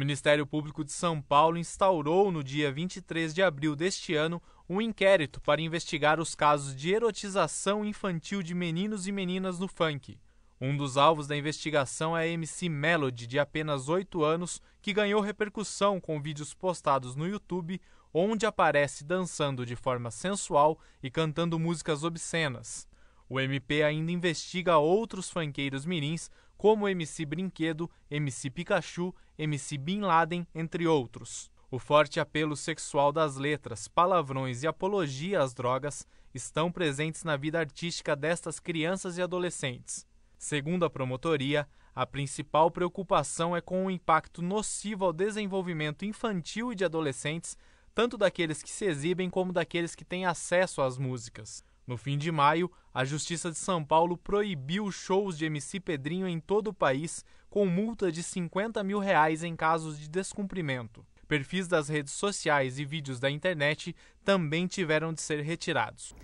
Ministério Público de São Paulo instaurou no dia 23 de abril deste ano um inquérito para investigar os casos de erotização infantil de meninos e meninas no funk. Um dos alvos da investigação é a MC Melody, de apenas 8 anos, que ganhou repercussão com vídeos postados no YouTube, onde aparece dançando de forma sensual e cantando músicas obscenas. O MP ainda investiga outros funkeiros mirins como MC Brinquedo, MC Pikachu, MC Bin Laden, entre outros. O forte apelo sexual das letras, palavrões e apologia às drogas estão presentes na vida artística destas crianças e adolescentes. Segundo a promotoria, a principal preocupação é com o impacto nocivo ao desenvolvimento infantil e de adolescentes, tanto daqueles que se exibem como daqueles que têm acesso às músicas. No fim de maio, a Justiça de São Paulo proibiu shows de MC Pedrinho em todo o país, com multa de 50 mil reais em casos de descumprimento. Perfis das redes sociais e vídeos da internet também tiveram de ser retirados.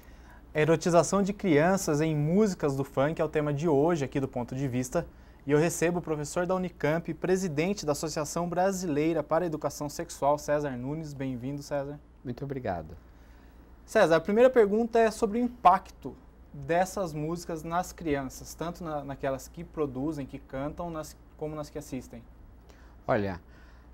A erotização de crianças em músicas do funk é o tema de hoje aqui do Ponto de Vista. E eu recebo o professor da Unicamp, presidente da Associação Brasileira para a Educação Sexual, César Nunes. Bem-vindo, César. Muito obrigado. César, a primeira pergunta é sobre o impacto dessas músicas nas crianças, tanto na, naquelas que produzem, que cantam, nas, como nas que assistem. Olha,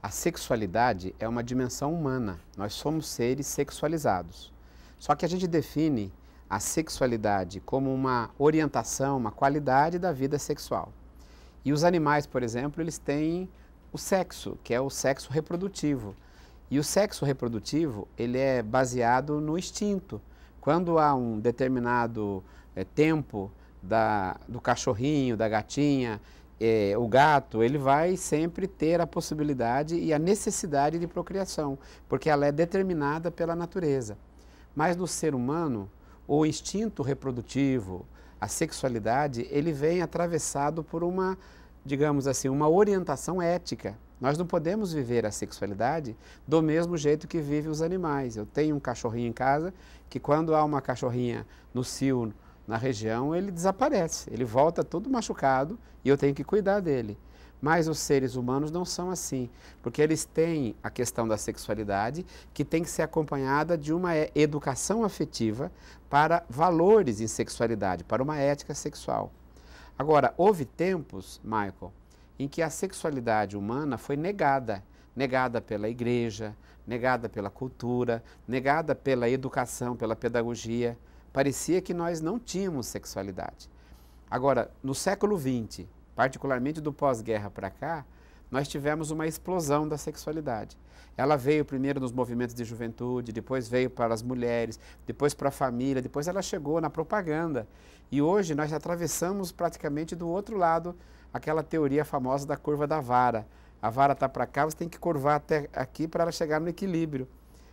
a sexualidade é uma dimensão humana. Nós somos seres sexualizados. Só que a gente define a sexualidade como uma orientação, uma qualidade da vida sexual. E os animais, por exemplo, eles têm o sexo, que é o sexo reprodutivo. E o sexo reprodutivo, ele é baseado no instinto. Quando há um determinado é, tempo da, do cachorrinho, da gatinha, é, o gato, ele vai sempre ter a possibilidade e a necessidade de procriação, porque ela é determinada pela natureza. Mas no ser humano, o instinto reprodutivo, a sexualidade, ele vem atravessado por uma digamos assim, uma orientação ética. Nós não podemos viver a sexualidade do mesmo jeito que vivem os animais. Eu tenho um cachorrinho em casa que quando há uma cachorrinha no cio, na região, ele desaparece, ele volta todo machucado e eu tenho que cuidar dele. Mas os seres humanos não são assim, porque eles têm a questão da sexualidade que tem que ser acompanhada de uma é, educação afetiva para valores em sexualidade, para uma ética sexual. Agora, houve tempos, Michael, em que a sexualidade humana foi negada. Negada pela igreja, negada pela cultura, negada pela educação, pela pedagogia. Parecia que nós não tínhamos sexualidade. Agora, no século XX, particularmente do pós-guerra para cá, nós tivemos uma explosão da sexualidade. Ela veio primeiro nos movimentos de juventude, depois veio para as mulheres, depois para a família, depois ela chegou na propaganda. E hoje nós atravessamos praticamente do outro lado aquela teoria famosa da curva da vara. A vara está para cá, você tem que curvar até aqui para ela chegar no equilíbrio.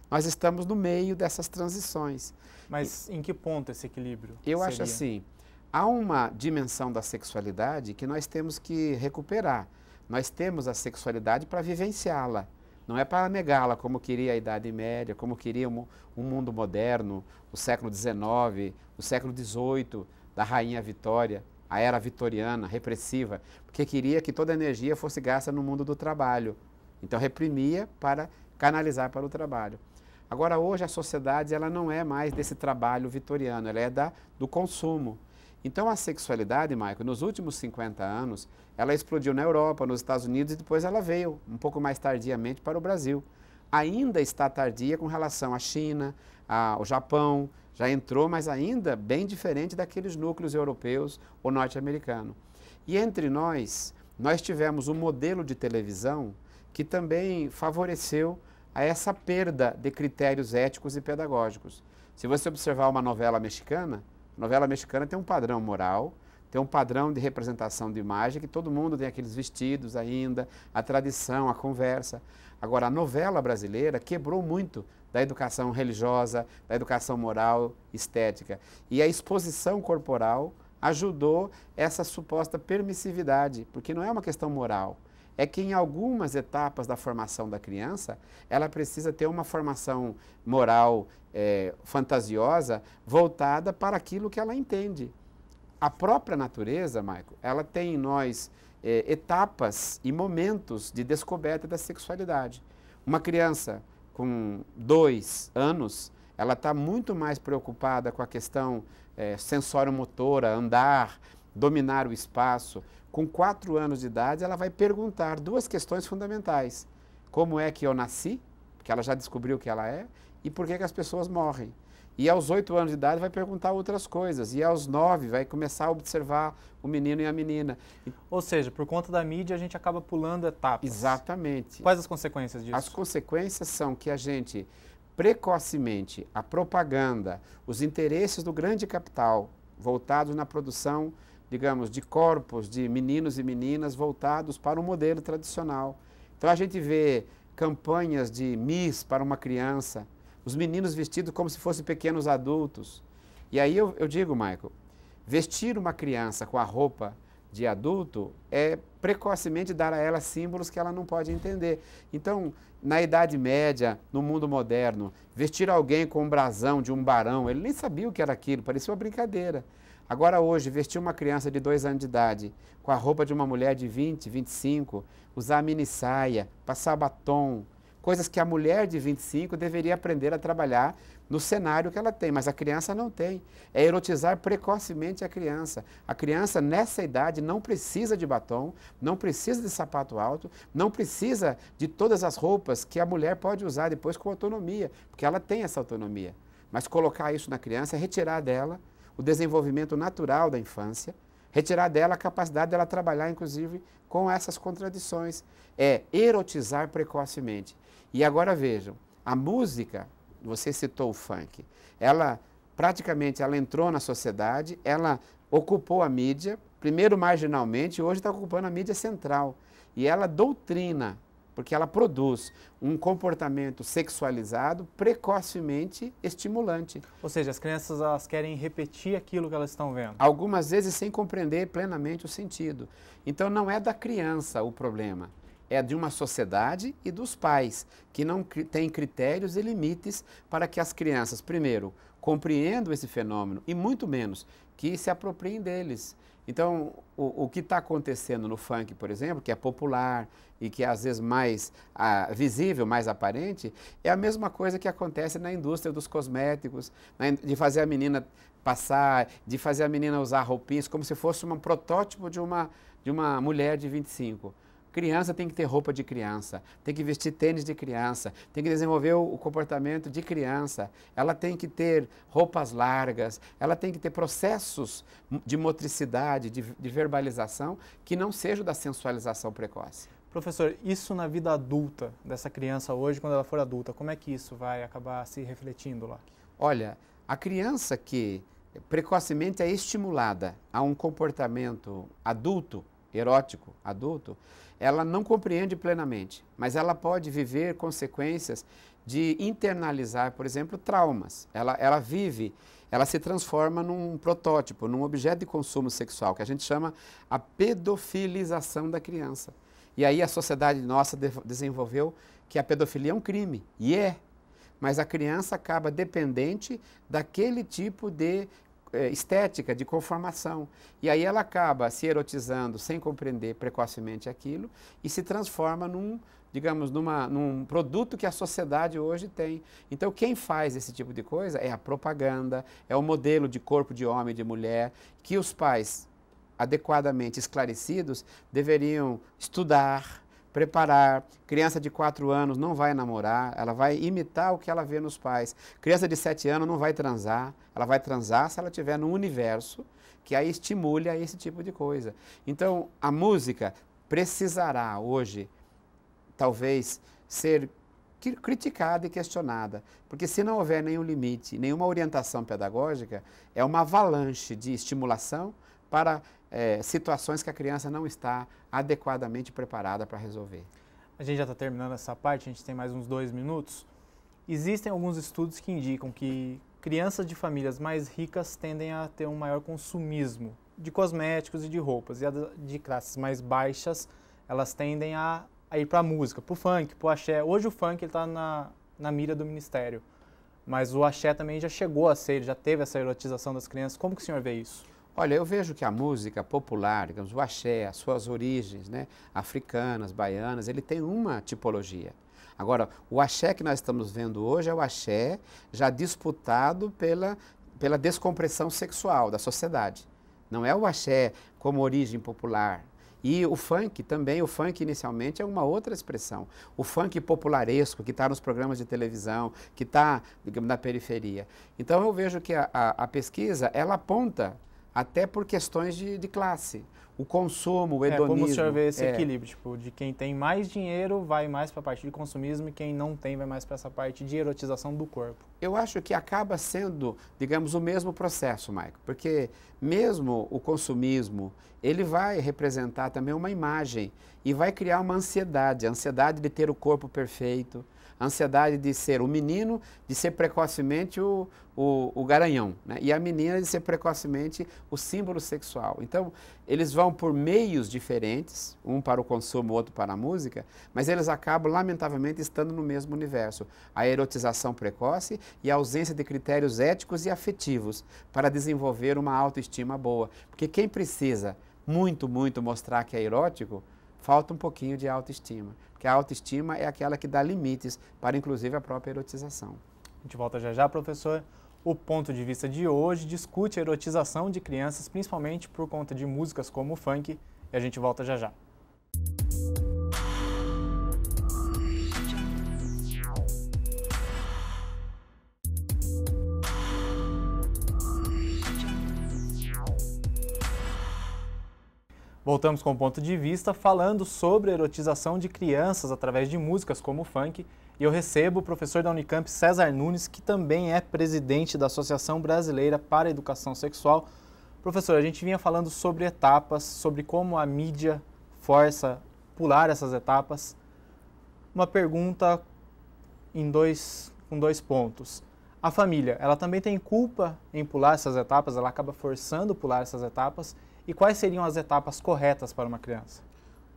Nós estamos no meio dessas transições. Mas e, em que ponto esse equilíbrio? Eu seria? acho assim: há uma dimensão da sexualidade que nós temos que recuperar. Nós temos a sexualidade para vivenciá-la. Não é para negá-la, como queria a Idade Média, como queria um, um mundo moderno, o século XIX, o século XVIII, da Rainha Vitória, a era vitoriana, repressiva, porque queria que toda a energia fosse gasta no mundo do trabalho. Então reprimia para canalizar para o trabalho. Agora hoje a sociedade ela não é mais desse trabalho vitoriano, ela é da, do consumo. Então a sexualidade, Michael, nos últimos 50 anos, ela explodiu na Europa, nos Estados Unidos e depois ela veio um pouco mais tardiamente para o Brasil. Ainda está tardia com relação à China, ao Japão, já entrou, mas ainda bem diferente daqueles núcleos europeus ou norte-americano. E entre nós, nós tivemos um modelo de televisão que também favoreceu a essa perda de critérios éticos e pedagógicos. Se você observar uma novela mexicana, a novela mexicana tem um padrão moral, tem um padrão de representação de imagem que todo mundo tem aqueles vestidos ainda, a tradição, a conversa. Agora, a novela brasileira quebrou muito da educação religiosa, da educação moral, estética. E a exposição corporal ajudou essa suposta permissividade, porque não é uma questão moral é que em algumas etapas da formação da criança, ela precisa ter uma formação moral é, fantasiosa voltada para aquilo que ela entende. A própria natureza, Michael, ela tem em nós é, etapas e momentos de descoberta da sexualidade. Uma criança com dois anos, ela está muito mais preocupada com a questão é, sensório-motora, andar, dominar o espaço, com quatro anos de idade, ela vai perguntar duas questões fundamentais. Como é que eu nasci? Porque ela já descobriu o que ela é. E por que, que as pessoas morrem? E aos oito anos de idade vai perguntar outras coisas. E aos nove vai começar a observar o menino e a menina. Ou seja, por conta da mídia, a gente acaba pulando etapas. Exatamente. Quais as consequências disso? As consequências são que a gente precocemente a propaganda, os interesses do grande capital voltados na produção digamos, de corpos de meninos e meninas voltados para o modelo tradicional. Então a gente vê campanhas de Miss para uma criança, os meninos vestidos como se fossem pequenos adultos. E aí eu, eu digo, Michael, vestir uma criança com a roupa de adulto é precocemente dar a ela símbolos que ela não pode entender. Então, na Idade Média, no mundo moderno, vestir alguém com um brasão de um barão, ele nem sabia o que era aquilo, parecia uma brincadeira. Agora, hoje, vestir uma criança de dois anos de idade com a roupa de uma mulher de 20, 25, usar mini saia, passar batom, coisas que a mulher de 25 deveria aprender a trabalhar no cenário que ela tem, mas a criança não tem. É erotizar precocemente a criança. A criança, nessa idade, não precisa de batom, não precisa de sapato alto, não precisa de todas as roupas que a mulher pode usar depois com autonomia, porque ela tem essa autonomia. Mas colocar isso na criança é retirar dela o desenvolvimento natural da infância, retirar dela a capacidade dela trabalhar, inclusive, com essas contradições. É erotizar precocemente. E agora vejam, a música, você citou o funk, ela praticamente ela entrou na sociedade, ela ocupou a mídia, primeiro marginalmente, hoje está ocupando a mídia central. E ela doutrina porque ela produz um comportamento sexualizado precocemente estimulante. Ou seja, as crianças elas querem repetir aquilo que elas estão vendo. Algumas vezes sem compreender plenamente o sentido. Então não é da criança o problema, é de uma sociedade e dos pais que não têm critérios e limites para que as crianças, primeiro, compreendam esse fenômeno e muito menos que se apropriem deles. Então, o, o que está acontecendo no funk, por exemplo, que é popular e que é às vezes mais ah, visível, mais aparente, é a mesma coisa que acontece na indústria dos cosméticos, né, de fazer a menina passar, de fazer a menina usar roupinhas como se fosse um protótipo de uma, de uma mulher de 25. Criança tem que ter roupa de criança, tem que vestir tênis de criança, tem que desenvolver o comportamento de criança, ela tem que ter roupas largas, ela tem que ter processos de motricidade, de, de verbalização que não sejam da sensualização precoce. Professor, isso na vida adulta dessa criança hoje, quando ela for adulta, como é que isso vai acabar se refletindo lá? Olha, a criança que precocemente é estimulada a um comportamento adulto, erótico, adulto, ela não compreende plenamente, mas ela pode viver consequências de internalizar, por exemplo, traumas. Ela, ela vive, ela se transforma num protótipo, num objeto de consumo sexual, que a gente chama a pedofilização da criança. E aí a sociedade nossa de, desenvolveu que a pedofilia é um crime, e é. Mas a criança acaba dependente daquele tipo de eh, estética de conformação. E aí ela acaba se erotizando sem compreender precocemente aquilo e se transforma num, digamos, numa, num produto que a sociedade hoje tem. Então, quem faz esse tipo de coisa é a propaganda, é o modelo de corpo de homem e de mulher que os pais adequadamente esclarecidos deveriam estudar, preparar. Criança de 4 anos não vai namorar, ela vai imitar o que ela vê nos pais. Criança de 7 anos não vai transar, ela vai transar se ela estiver no universo que a estimule a esse tipo de coisa. Então, a música precisará hoje, talvez, ser criticada e questionada, porque se não houver nenhum limite, nenhuma orientação pedagógica, é uma avalanche de estimulação para é, situações que a criança não está adequadamente preparada para resolver. A gente já está terminando essa parte, a gente tem mais uns dois minutos. Existem alguns estudos que indicam que crianças de famílias mais ricas tendem a ter um maior consumismo de cosméticos e de roupas, e as de classes mais baixas elas tendem a, a ir para a música, para o funk, para o axé. Hoje o funk está na, na mira do ministério, mas o axé também já chegou a ser, já teve essa erotização das crianças. Como que o senhor vê isso? Olha, eu vejo que a música popular, digamos, o axé, as suas origens né, africanas, baianas, ele tem uma tipologia. Agora, o axé que nós estamos vendo hoje é o axé já disputado pela, pela descompressão sexual da sociedade. Não é o axé como origem popular, e o funk também, o funk inicialmente é uma outra expressão. O funk popularesco, que está nos programas de televisão, que está, digamos, na periferia. Então eu vejo que a, a, a pesquisa, ela aponta até por questões de, de classe. O consumo, o hedonismo. É, como o senhor vê esse é. equilíbrio? Tipo, de quem tem mais dinheiro vai mais para a parte de consumismo e quem não tem vai mais para essa parte de erotização do corpo. Eu acho que acaba sendo, digamos, o mesmo processo, Maico. Porque mesmo o consumismo, ele vai representar também uma imagem e vai criar uma ansiedade. A ansiedade de ter o corpo perfeito, a ansiedade de ser o menino, de ser precocemente o, o, o garanhão, né? e a menina de ser precocemente o símbolo sexual. Então, eles vão por meios diferentes, um para o consumo, outro para a música, mas eles acabam, lamentavelmente, estando no mesmo universo. A erotização precoce e a ausência de critérios éticos e afetivos para desenvolver uma autoestima boa. Porque quem precisa muito, muito mostrar que é erótico, falta um pouquinho de autoestima. Porque a autoestima é aquela que dá limites para, inclusive, a própria erotização. A gente volta já já, professor. O ponto de vista de hoje discute a erotização de crianças, principalmente por conta de músicas como o funk, e a gente volta já já. Voltamos com o ponto de vista falando sobre a erotização de crianças através de músicas como o funk. E eu recebo o professor da Unicamp, César Nunes, que também é presidente da Associação Brasileira para a Educação Sexual. Professor, a gente vinha falando sobre etapas, sobre como a mídia força pular essas etapas. Uma pergunta em dois, com dois pontos. A família, ela também tem culpa em pular essas etapas, ela acaba forçando pular essas etapas e quais seriam as etapas corretas para uma criança?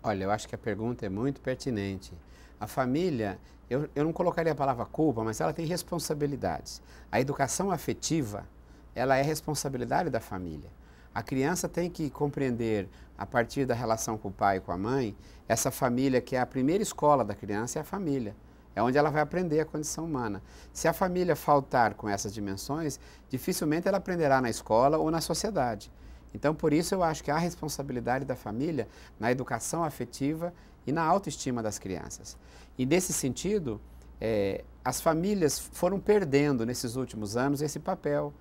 Olha, eu acho que a pergunta é muito pertinente. A família, eu, eu não colocaria a palavra culpa, mas ela tem responsabilidades. A educação afetiva, ela é responsabilidade da família. A criança tem que compreender, a partir da relação com o pai e com a mãe, essa família que é a primeira escola da criança é a família. É onde ela vai aprender a condição humana. Se a família faltar com essas dimensões, dificilmente ela aprenderá na escola ou na sociedade. Então, por isso, eu acho que há responsabilidade da família na educação afetiva e na autoestima das crianças. E, nesse sentido, é, as famílias foram perdendo, nesses últimos anos, esse papel.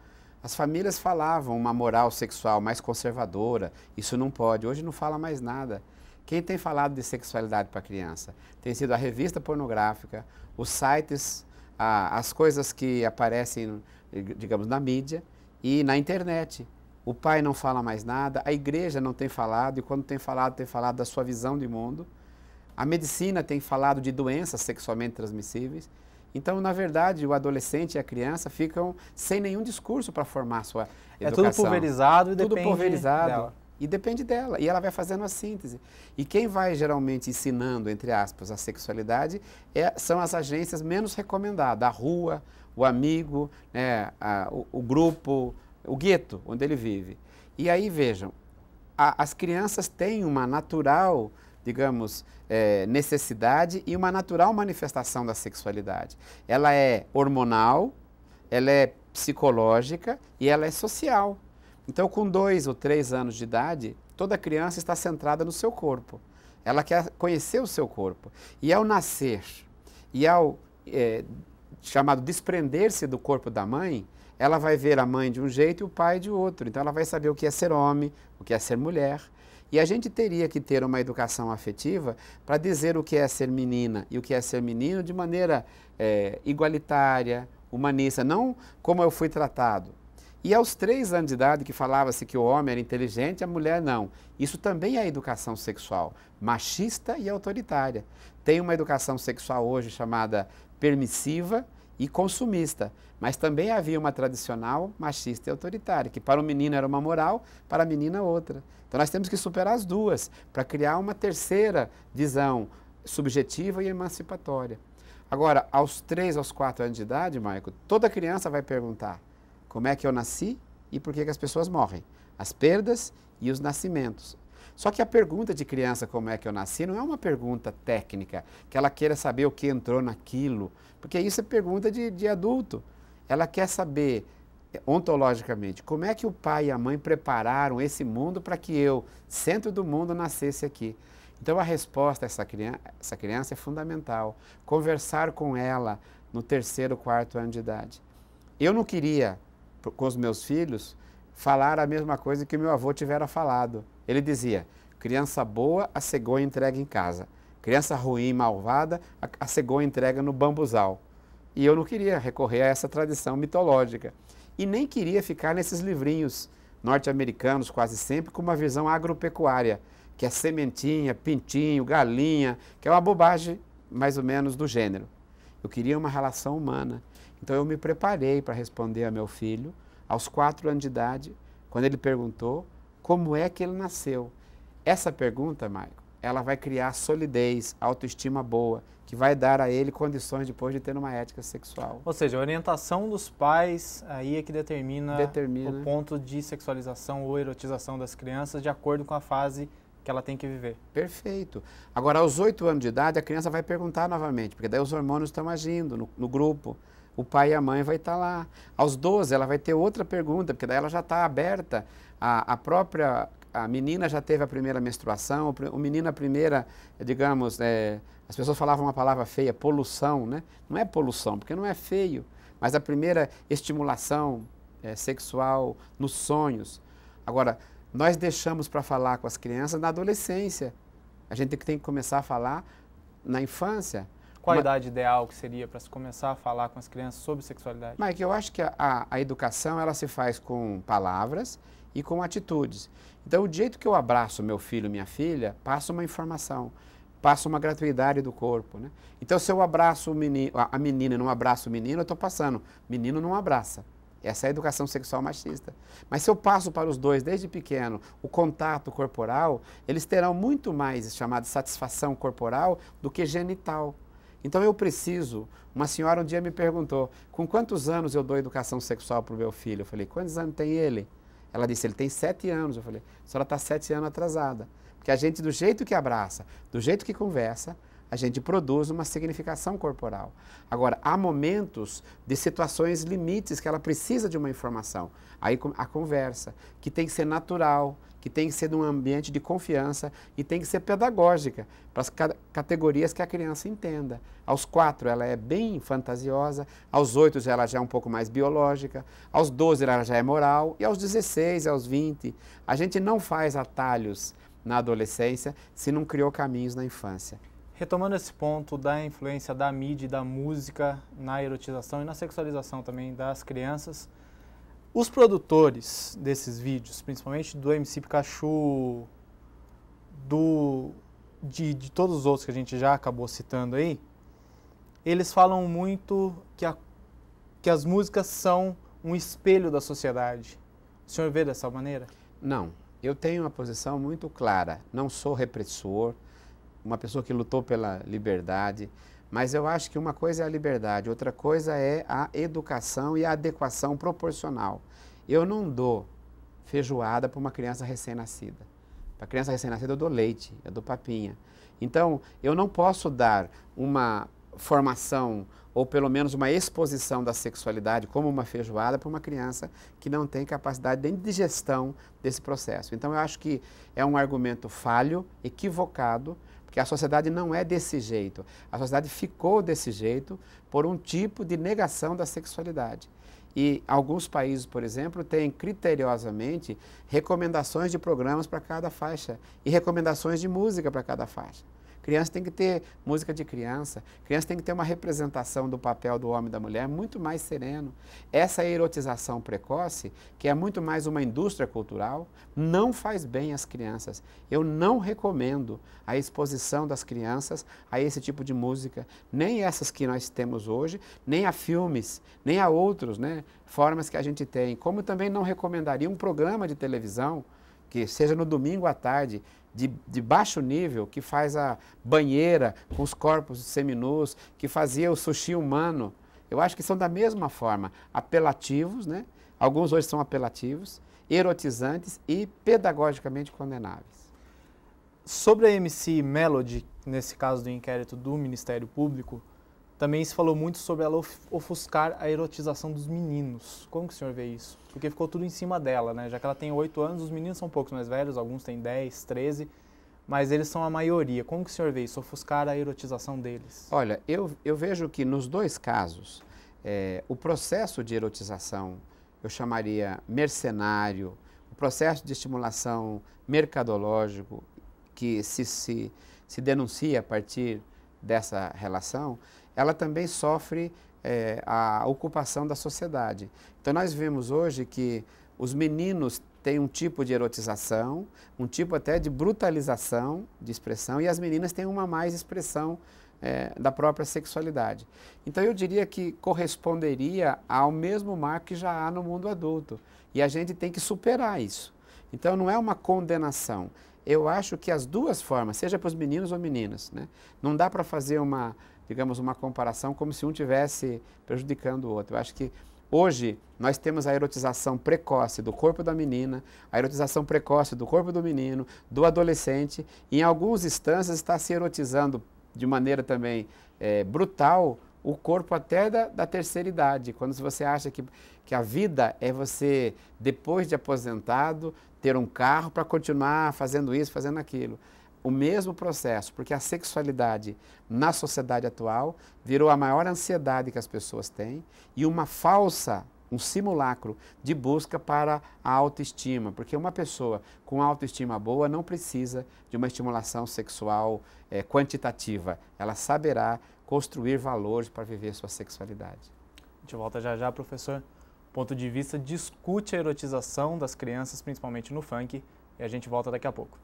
As famílias falavam uma moral sexual mais conservadora, isso não pode, hoje não fala mais nada. Quem tem falado de sexualidade para criança? Tem sido a revista pornográfica, os sites, a, as coisas que aparecem, digamos, na mídia e na internet o pai não fala mais nada, a igreja não tem falado, e quando tem falado, tem falado da sua visão de mundo. A medicina tem falado de doenças sexualmente transmissíveis. Então, na verdade, o adolescente e a criança ficam sem nenhum discurso para formar sua é educação. É tudo pulverizado e tudo depende pulverizado dela. E depende dela. E ela vai fazendo a síntese. E quem vai geralmente ensinando, entre aspas, a sexualidade é, são as agências menos recomendadas. A rua, o amigo, né, a, o, o grupo, o gueto onde ele vive. E aí vejam, a, as crianças têm uma natural, digamos, é, necessidade e uma natural manifestação da sexualidade. Ela é hormonal, ela é psicológica e ela é social. Então, com dois ou três anos de idade, toda criança está centrada no seu corpo. Ela quer conhecer o seu corpo. E ao nascer e ao é, chamado desprender-se do corpo da mãe, ela vai ver a mãe de um jeito e o pai de outro. Então ela vai saber o que é ser homem, o que é ser mulher. E a gente teria que ter uma educação afetiva para dizer o que é ser menina e o que é ser menino de maneira é, igualitária, humanista, não como eu fui tratado. E aos três anos de idade, que falava-se que o homem era inteligente, a mulher não. Isso também é educação sexual, machista e autoritária. Tem uma educação sexual hoje chamada permissiva, e consumista, mas também havia uma tradicional machista e autoritária, que para o menino era uma moral, para a menina outra. Então nós temos que superar as duas para criar uma terceira visão subjetiva e emancipatória. Agora, aos três, aos quatro anos de idade, Maico, toda criança vai perguntar como é que eu nasci e por que, que as pessoas morrem, as perdas e os nascimentos. Só que a pergunta de criança, como é que eu nasci, não é uma pergunta técnica, que ela queira saber o que entrou naquilo, porque isso é pergunta de, de adulto. Ela quer saber eh, ontologicamente, como é que o pai e a mãe prepararam esse mundo para que eu, centro do mundo, nascesse aqui? Então a resposta a essa criança, essa criança é fundamental. Conversar com ela no terceiro, quarto ano de idade. Eu não queria, com os meus filhos, falar a mesma coisa que meu avô tivera falado. Ele dizia: criança boa, a cegonha entrega em casa. Criança ruim e malvada, a cegonha entrega no bambuzal. E eu não queria recorrer a essa tradição mitológica. E nem queria ficar nesses livrinhos norte-americanos, quase sempre, com uma visão agropecuária, que é sementinha, pintinho, galinha, que é uma bobagem mais ou menos do gênero. Eu queria uma relação humana. Então eu me preparei para responder a meu filho aos quatro anos de idade, quando ele perguntou como é que ele nasceu. Essa pergunta, Maico, ela vai criar solidez, autoestima boa, que vai dar a ele condições depois de ter uma ética sexual. Ou seja, a orientação dos pais aí é que determina, determina, o ponto de sexualização ou erotização das crianças de acordo com a fase que ela tem que viver. Perfeito. Agora, aos oito anos de idade, a criança vai perguntar novamente, porque daí os hormônios estão agindo no, no grupo o pai e a mãe vai estar tá lá. Aos 12, ela vai ter outra pergunta, porque daí ela já está aberta. A, a própria a menina já teve a primeira menstruação, o menino a primeira, digamos, é, as pessoas falavam uma palavra feia, poluição, né? Não é poluição, porque não é feio, mas a primeira estimulação é, sexual nos sonhos. Agora, nós deixamos para falar com as crianças na adolescência. A gente tem que começar a falar na infância. Qual a Ma... idade ideal que seria para se começar a falar com as crianças sobre sexualidade? Mike, eu acho que a, a educação ela se faz com palavras e com atitudes. Então, o jeito que eu abraço meu filho, e minha filha, passa uma informação, passa uma gratuidade do corpo, né? Então, se eu abraço menino, a menina e não abraço o menino, eu estou passando. Menino não abraça. Essa é a educação sexual machista. Mas se eu passo para os dois desde pequeno o contato corporal, eles terão muito mais chamada satisfação corporal do que genital. Então eu preciso. Uma senhora um dia me perguntou: com quantos anos eu dou educação sexual para o meu filho? Eu falei: quantos anos tem ele? Ela disse: ele tem sete anos. Eu falei: a senhora está sete anos atrasada. Porque a gente, do jeito que abraça, do jeito que conversa, a gente produz uma significação corporal. Agora, há momentos de situações limites que ela precisa de uma informação. Aí a conversa, que tem que ser natural, que tem que ser num ambiente de confiança e tem que ser pedagógica, para as ca categorias que a criança entenda. Aos quatro ela é bem fantasiosa, aos oito ela já é um pouco mais biológica, aos doze ela já é moral, e aos dezesseis, aos vinte. A gente não faz atalhos na adolescência se não criou caminhos na infância. Retomando esse ponto da influência da mídia e da música na erotização e na sexualização também das crianças, os produtores desses vídeos, principalmente do MC Pikachu, do, de, de todos os outros que a gente já acabou citando aí, eles falam muito que, a, que as músicas são um espelho da sociedade. O senhor vê dessa maneira? Não. Eu tenho uma posição muito clara. Não sou repressor, uma pessoa que lutou pela liberdade, mas eu acho que uma coisa é a liberdade, outra coisa é a educação e a adequação proporcional. Eu não dou feijoada para uma criança recém-nascida. Para criança recém-nascida eu dou leite, eu dou papinha. Então, eu não posso dar uma formação ou pelo menos uma exposição da sexualidade como uma feijoada para uma criança que não tem capacidade nem de digestão desse processo. Então eu acho que é um argumento falho, equivocado, que a sociedade não é desse jeito. A sociedade ficou desse jeito por um tipo de negação da sexualidade. E alguns países, por exemplo, têm criteriosamente recomendações de programas para cada faixa e recomendações de música para cada faixa. Criança tem que ter música de criança, criança tem que ter uma representação do papel do homem e da mulher muito mais sereno. Essa erotização precoce, que é muito mais uma indústria cultural, não faz bem às crianças. Eu não recomendo a exposição das crianças a esse tipo de música, nem essas que nós temos hoje, nem a filmes, nem a outros, né? Formas que a gente tem. Como também não recomendaria um programa de televisão que seja no domingo à tarde, de, de, baixo nível, que faz a banheira com os corpos seminus, que fazia o sushi humano. Eu acho que são da mesma forma apelativos, né? alguns hoje são apelativos, erotizantes e pedagogicamente condenáveis. Sobre a MC Melody, nesse caso do inquérito do Ministério Público, também se falou muito sobre ela ofuscar a erotização dos meninos. Como que o senhor vê isso? Porque ficou tudo em cima dela, né? Já que ela tem 8 anos, os meninos são poucos mais velhos, alguns têm 10, 13, mas eles são a maioria. Como que o senhor vê isso? Ofuscar a erotização deles? Olha, eu, eu vejo que nos dois casos, é, o processo de erotização, eu chamaria mercenário, o processo de estimulação mercadológico que se, se, se denuncia a partir dessa relação, ela também sofre é, a ocupação da sociedade. Então nós vemos hoje que os meninos têm um tipo de erotização, um tipo até de brutalização de expressão, e as meninas têm uma mais expressão é, da própria sexualidade. Então eu diria que corresponderia ao mesmo mar que já há no mundo adulto. E a gente tem que superar isso. Então não é uma condenação. Eu acho que as duas formas, seja para os meninos ou meninas, né? não dá para fazer uma, digamos, uma comparação como se um tivesse prejudicando o outro. Eu acho que hoje nós temos a erotização precoce do corpo da menina, a erotização precoce do corpo do menino, do adolescente, e em algumas instâncias está se erotizando de maneira também é, brutal o corpo até da, da, terceira idade. Quando você acha que, que a vida é você, depois de aposentado, ter um carro para continuar fazendo isso, fazendo aquilo o mesmo processo, porque a sexualidade na sociedade atual virou a maior ansiedade que as pessoas têm e uma falsa, um simulacro de busca para a autoestima, porque uma pessoa com autoestima boa não precisa de uma estimulação sexual é, quantitativa, ela saberá construir valores para viver sua sexualidade. A gente volta já já, professor. Ponto de vista discute a erotização das crianças, principalmente no funk, e a gente volta daqui a pouco.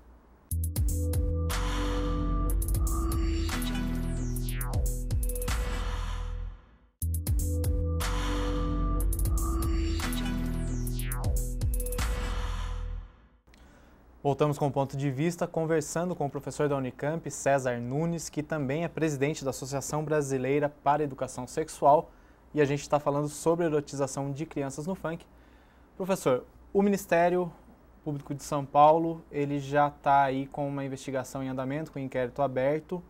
Voltamos com o ponto de vista, conversando com o professor da Unicamp, César Nunes, que também é presidente da Associação Brasileira para Educação Sexual, e a gente está falando sobre a erotização de crianças no funk. Professor, o Ministério Público de São Paulo, ele já está aí com uma investigação em andamento, com um inquérito aberto,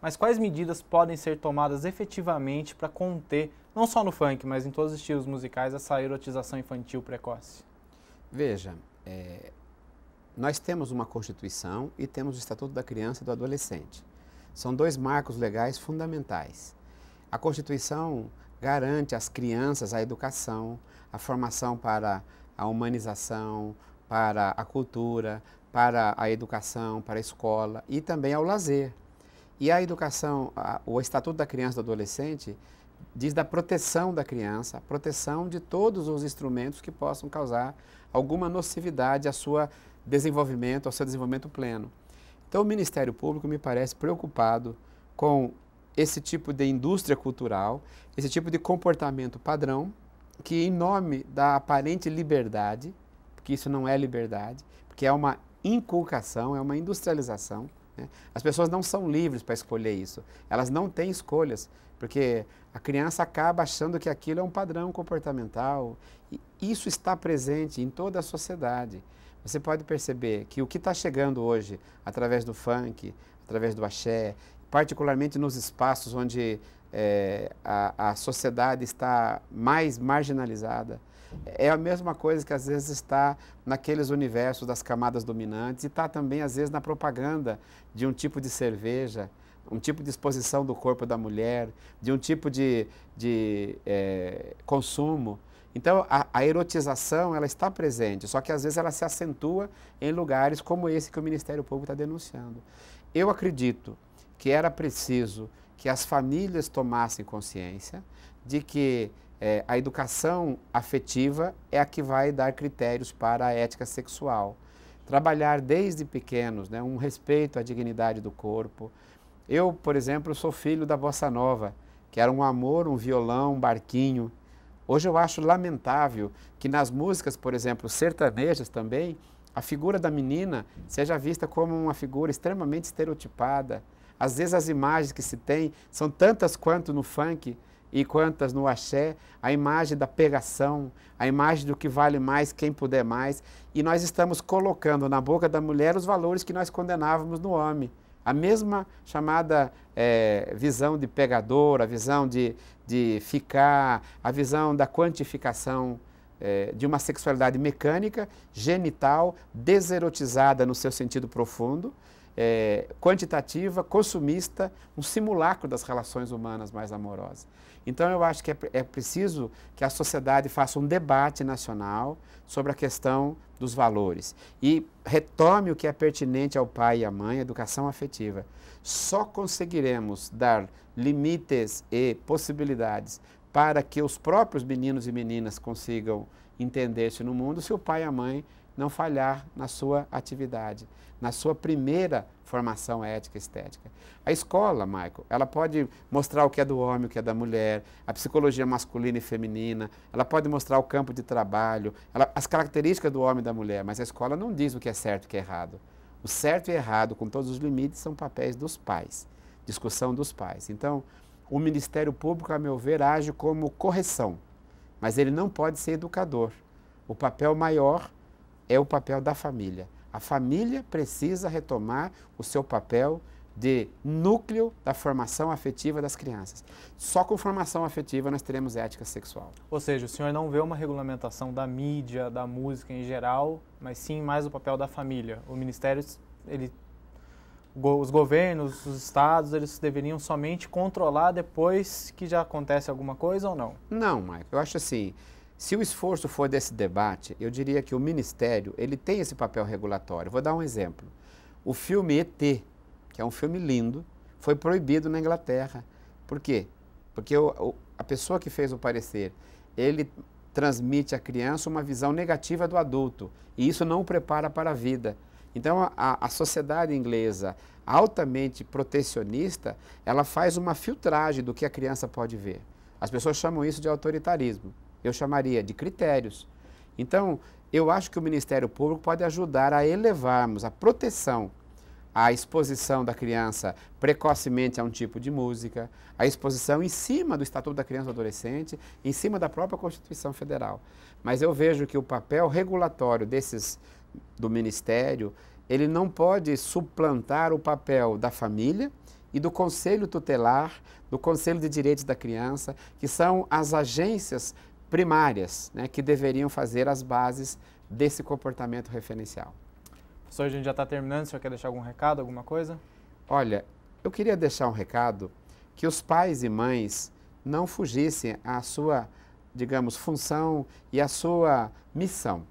mas quais medidas podem ser tomadas efetivamente para conter, não só no funk, mas em todos os estilos musicais, essa erotização infantil precoce? Veja, é, nós temos uma Constituição e temos o Estatuto da Criança e do Adolescente. São dois marcos legais fundamentais. A Constituição garante às crianças a educação, a formação para a humanização, para a cultura, para a educação, para a escola e também ao lazer. E a educação, a, o Estatuto da Criança e do Adolescente diz da proteção da criança, proteção de todos os instrumentos que possam causar alguma nocividade à sua desenvolvimento, ao seu desenvolvimento pleno. Então, o Ministério Público me parece preocupado com esse tipo de indústria cultural, esse tipo de comportamento padrão, que em nome da aparente liberdade, porque isso não é liberdade, porque é uma inculcação, é uma industrialização. Né? As pessoas não são livres para escolher isso, elas não têm escolhas, porque a criança acaba achando que aquilo é um padrão comportamental. E isso está presente em toda a sociedade. Você pode perceber que o que está chegando hoje, através do funk, através do axé, particularmente nos espaços onde é, a, a sociedade está mais marginalizada, é a mesma coisa que às vezes está naqueles universos das camadas dominantes e está também às vezes na propaganda de um tipo de cerveja, um tipo de exposição do corpo da mulher, de um tipo de, de é, consumo. Então, a, a, erotização, ela está presente, só que às vezes ela se acentua em lugares como esse que o Ministério Público está denunciando. Eu acredito que era preciso que as famílias tomassem consciência de que é, a educação afetiva é a que vai dar critérios para a ética sexual. Trabalhar desde pequenos né, um respeito à dignidade do corpo. Eu, por exemplo, sou filho da Bossa Nova, que era um amor, um violão, um barquinho, Hoje eu acho lamentável que nas músicas, por exemplo, sertanejas também, a figura da menina seja vista como uma figura extremamente estereotipada. Às vezes as imagens que se tem são tantas quanto no funk e quantas no axé, a imagem da pegação, a imagem do que vale mais, quem puder mais, e nós estamos colocando na boca da mulher os valores que nós condenávamos no homem. A mesma chamada é, visão de pegador, a visão de, de ficar, a visão da quantificação é, de uma sexualidade mecânica, genital, deserotizada no seu sentido profundo, é, quantitativa, consumista, um simulacro das relações humanas mais amorosas. Então, eu acho que é, é, preciso que a sociedade faça um debate nacional sobre a questão dos valores e retome o que é pertinente ao pai e à mãe, educação afetiva. Só conseguiremos dar limites e possibilidades para que os próprios meninos e meninas consigam entender-se no mundo se o pai e a mãe não falhar na sua atividade, na sua primeira formação ética e estética. A escola, Michael, ela pode mostrar o que é do homem, o que é da mulher, a psicologia masculina e feminina, ela pode mostrar o campo de trabalho, ela, as características do homem e da mulher, mas a escola não diz o que é certo e o que é errado. O certo e errado, com todos os limites, são papéis dos pais, discussão dos pais. Então, o Ministério Público, a meu ver, age como correção, mas ele não pode ser educador. O papel maior é o papel da família. A família precisa retomar o seu papel de núcleo da formação afetiva das crianças. Só com formação afetiva nós teremos ética sexual. Ou seja, o senhor não vê uma regulamentação da mídia, da música em geral, mas sim mais o papel da família. O ministério, ele, os governos, os estados, eles deveriam somente controlar depois que já acontece alguma coisa ou não? Não, Michael. Eu acho assim, se o esforço for desse debate, eu diria que o Ministério ele tem esse papel regulatório. Vou dar um exemplo. O filme ET, que é um filme lindo, foi proibido na Inglaterra. Por quê? Porque o, o, a pessoa que fez o parecer, ele transmite à criança uma visão negativa do adulto e isso não o prepara para a vida. Então, a, a, sociedade inglesa, altamente protecionista, ela faz uma filtragem do que a criança pode ver. As pessoas chamam isso de autoritarismo eu chamaria de critérios. Então, eu acho que o Ministério Público pode ajudar a elevarmos a proteção a exposição da criança precocemente a um tipo de música, a exposição em cima do Estatuto da Criança e do Adolescente, em cima da própria Constituição Federal. Mas eu vejo que o papel regulatório desses do Ministério, ele não pode suplantar o papel da família e do Conselho Tutelar, do Conselho de Direitos da Criança, que são as agências primárias, né, que deveriam fazer as bases desse comportamento referencial. Professor, a gente já está terminando, o senhor quer deixar algum recado, alguma coisa? Olha, eu queria deixar um recado que os pais e mães não fugissem à sua, digamos, função e à sua missão.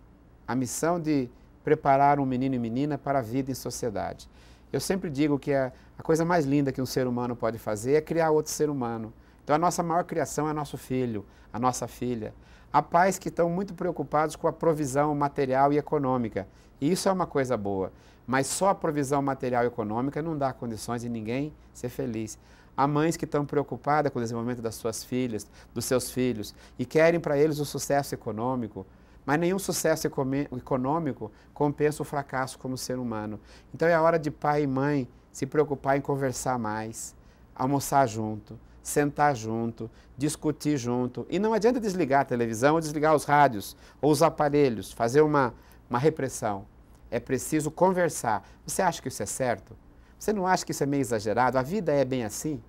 A missão de preparar um menino e menina para a vida em sociedade. Eu sempre digo que a, a coisa mais linda que um ser humano pode fazer é criar outro ser humano. Então a nossa maior criação é nosso filho, a nossa filha. Há pais que estão muito preocupados com a provisão material e econômica. E isso é uma coisa boa, mas só a provisão material e econômica não dá condições de ninguém ser feliz. Há mães que estão preocupadas com o desenvolvimento das suas filhas, dos seus filhos, e querem para eles o sucesso econômico, mas nenhum sucesso econômico compensa o fracasso como ser humano. Então é hora de pai e mãe se preocupar em conversar mais, almoçar junto, sentar junto, discutir junto. E não adianta desligar a televisão ou desligar os rádios ou os aparelhos, fazer uma, uma repressão. É preciso conversar. Você acha que isso é certo? Você não acha que isso é meio exagerado? A vida é bem assim?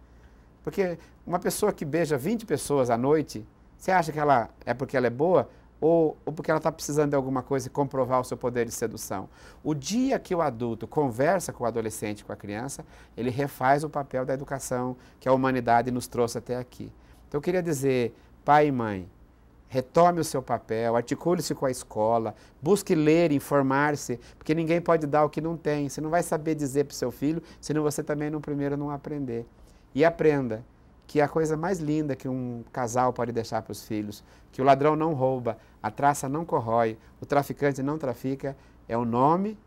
Porque uma pessoa que beija 20 pessoas à noite, você acha que ela é porque ela é boa? ou, ou porque ela está precisando de alguma coisa e comprovar o seu poder de sedução. O dia que o adulto conversa com o adolescente, com a criança, ele refaz o papel da educação que a humanidade nos trouxe até aqui. Então eu queria dizer, pai e mãe, retome o seu papel, articule-se com a escola, busque ler, informar-se, porque ninguém pode dar o que não tem. Você não vai saber dizer para o seu filho, senão você também no primeiro não aprender. E aprenda que é a coisa mais linda que um casal pode deixar para os filhos, que o ladrão não rouba, a traça não corrói, o traficante não trafica, é o nome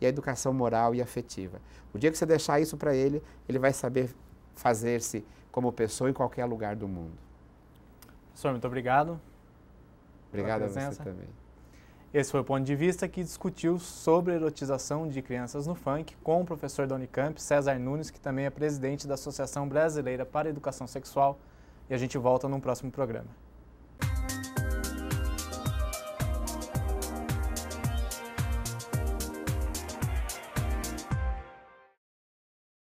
e a educação moral e afetiva. O dia que você deixar isso para ele, ele vai saber fazer-se como pessoa em qualquer lugar do mundo. Professor, muito obrigado. Obrigado a você também. Esse foi o ponto de vista que discutiu sobre a erotização de crianças no funk com o professor da Unicamp, César Nunes, que também é presidente da Associação Brasileira para a Educação Sexual. E a gente volta num próximo programa.